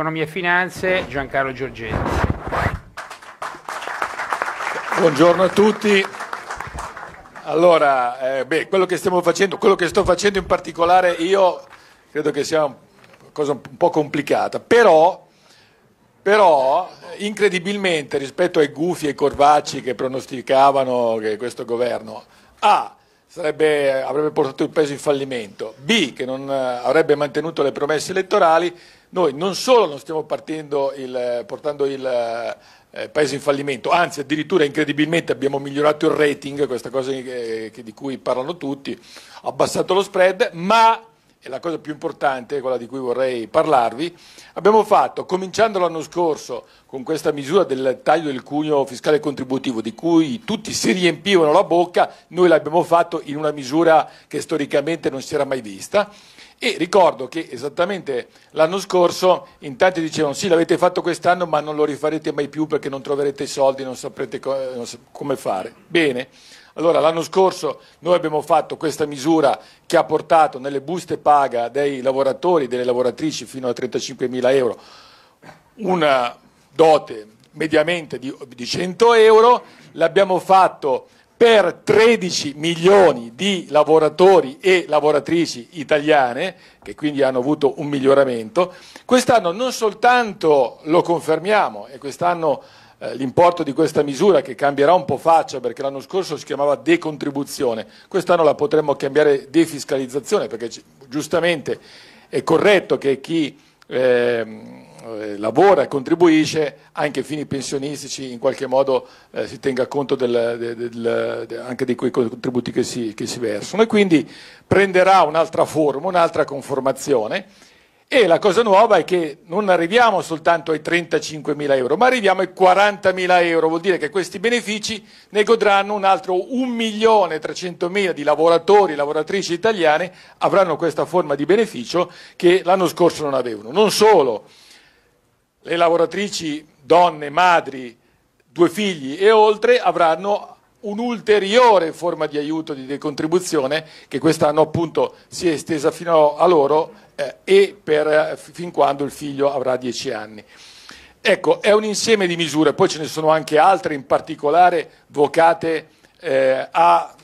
Economia e Finanze, Giancarlo Giorgetti. Buongiorno a tutti. Allora, eh, beh, quello che stiamo facendo, quello che sto facendo in particolare io, credo che sia una cosa un po' complicata, però, però incredibilmente rispetto ai gufi e ai corvacci che pronosticavano che questo governo A sarebbe, avrebbe portato il paese in fallimento, B che non eh, avrebbe mantenuto le promesse elettorali, noi non solo non stiamo il, portando il eh, paese in fallimento, anzi addirittura incredibilmente abbiamo migliorato il rating, questa cosa che, eh, che di cui parlano tutti, abbassato lo spread, ma e la cosa più importante, quella di cui vorrei parlarvi, abbiamo fatto, cominciando l'anno scorso con questa misura del taglio del cuneo fiscale contributivo, di cui tutti si riempivano la bocca, noi l'abbiamo fatto in una misura che storicamente non si era mai vista, e ricordo che esattamente l'anno scorso in tanti dicevano sì l'avete fatto quest'anno ma non lo rifarete mai più perché non troverete i soldi, non saprete come fare. Bene, allora l'anno scorso noi abbiamo fatto questa misura che ha portato nelle buste paga dei lavoratori e delle lavoratrici fino a 35 mila euro una dote mediamente di, di 100 euro, l'abbiamo fatto per 13 milioni di lavoratori e lavoratrici italiane, che quindi hanno avuto un miglioramento. Quest'anno non soltanto lo confermiamo e quest'anno eh, l'importo di questa misura che cambierà un po' faccia perché l'anno scorso si chiamava decontribuzione, quest'anno la potremmo cambiare defiscalizzazione perché giustamente è corretto che chi... Eh, eh, lavora e contribuisce anche ai fini pensionistici in qualche modo eh, si tenga conto del, del, del, anche di quei contributi che si, che si, versano e quindi prenderà un'altra forma, un'altra conformazione e la cosa nuova è che non arriviamo soltanto ai 35.000 euro ma arriviamo ai 40.000 euro, vuol dire che questi benefici ne godranno un altro 1 milione 300 mila di lavoratori e lavoratrici italiane avranno questa forma di beneficio che l'anno scorso non avevano. Non solo, le lavoratrici, donne, madri, due figli e oltre avranno un'ulteriore forma di aiuto, di decontribuzione che quest'anno appunto si è estesa fino a loro eh, e per, eh, fin quando il figlio avrà dieci anni. Ecco, è un insieme di misure, poi ce ne sono anche altre in particolare vocate eh, a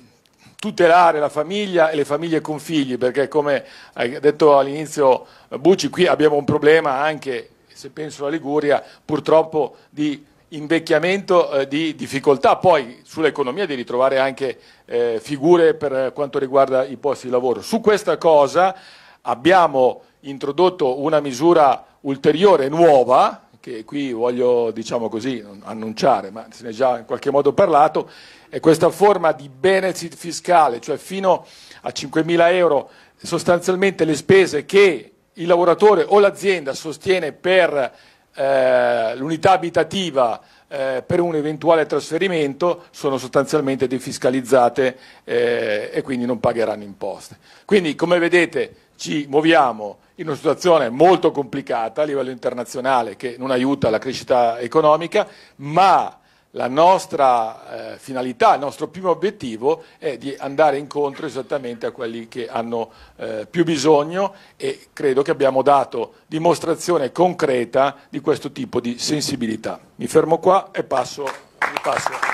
tutelare la famiglia e le famiglie con figli, perché come ha detto all'inizio Bucci, qui abbiamo un problema anche se penso alla Liguria, purtroppo di invecchiamento, eh, di difficoltà poi sull'economia di ritrovare anche eh, figure per quanto riguarda i posti di lavoro. Su questa cosa abbiamo introdotto una misura ulteriore, nuova, che qui voglio diciamo così annunciare, ma se ne è già in qualche modo parlato, è questa forma di benefit fiscale, cioè fino a 5.000 euro sostanzialmente le spese che il lavoratore o l'azienda sostiene per eh, l'unità abitativa eh, per un eventuale trasferimento sono sostanzialmente defiscalizzate eh, e quindi non pagheranno imposte. Quindi come vedete ci muoviamo in una situazione molto complicata a livello internazionale che non aiuta la crescita economica, ma la nostra eh, finalità, il nostro primo obiettivo è di andare incontro esattamente a quelli che hanno eh, più bisogno e credo che abbiamo dato dimostrazione concreta di questo tipo di sensibilità. Mi fermo qua e passo. passo.